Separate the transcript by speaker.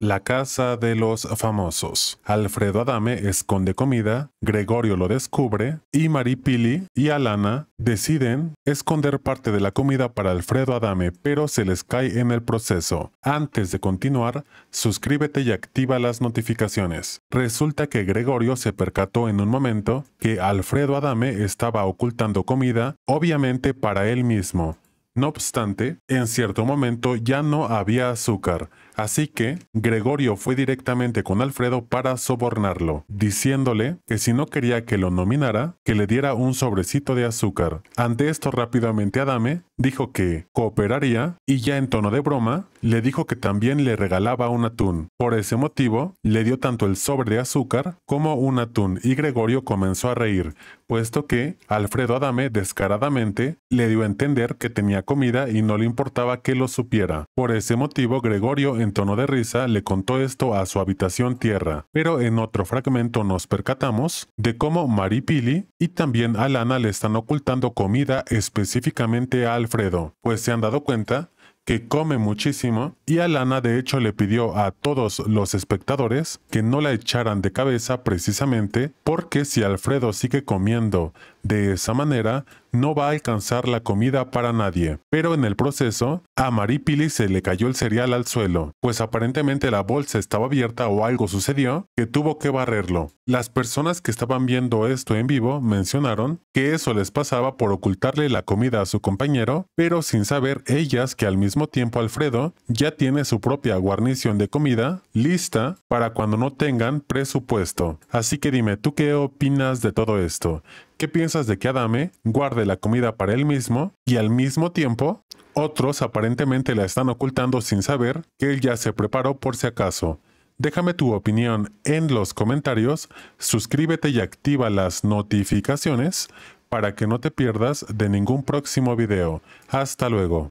Speaker 1: La casa de los famosos. Alfredo Adame esconde comida, Gregorio lo descubre y Maripili y Alana deciden esconder parte de la comida para Alfredo Adame, pero se les cae en el proceso. Antes de continuar, suscríbete y activa las notificaciones. Resulta que Gregorio se percató en un momento que Alfredo Adame estaba ocultando comida, obviamente para él mismo. No obstante, en cierto momento ya no había azúcar, así que Gregorio fue directamente con Alfredo para sobornarlo, diciéndole que si no quería que lo nominara, que le diera un sobrecito de azúcar. Ante esto rápidamente Adame dijo que cooperaría y ya en tono de broma le dijo que también le regalaba un atún. Por ese motivo, le dio tanto el sobre de azúcar como un atún y Gregorio comenzó a reír, puesto que Alfredo Adame descaradamente le dio a entender que tenía comida y no le importaba que lo supiera. Por ese motivo, Gregorio, en tono de risa, le contó esto a su habitación tierra. Pero en otro fragmento nos percatamos de cómo Pili y también Alana le están ocultando comida específicamente a Alfredo, pues se han dado cuenta que come muchísimo, y Alana de hecho le pidió a todos los espectadores que no la echaran de cabeza precisamente porque si Alfredo sigue comiendo de esa manera, no va a alcanzar la comida para nadie. Pero en el proceso, a Maripili se le cayó el cereal al suelo, pues aparentemente la bolsa estaba abierta o algo sucedió que tuvo que barrerlo. Las personas que estaban viendo esto en vivo mencionaron que eso les pasaba por ocultarle la comida a su compañero, pero sin saber ellas que al mismo mismo tiempo Alfredo ya tiene su propia guarnición de comida lista para cuando no tengan presupuesto. Así que dime, ¿tú qué opinas de todo esto? ¿Qué piensas de que Adame guarde la comida para él mismo y al mismo tiempo otros aparentemente la están ocultando sin saber que él ya se preparó por si acaso? Déjame tu opinión en los comentarios, suscríbete y activa las notificaciones para que no te pierdas de ningún próximo video. Hasta luego.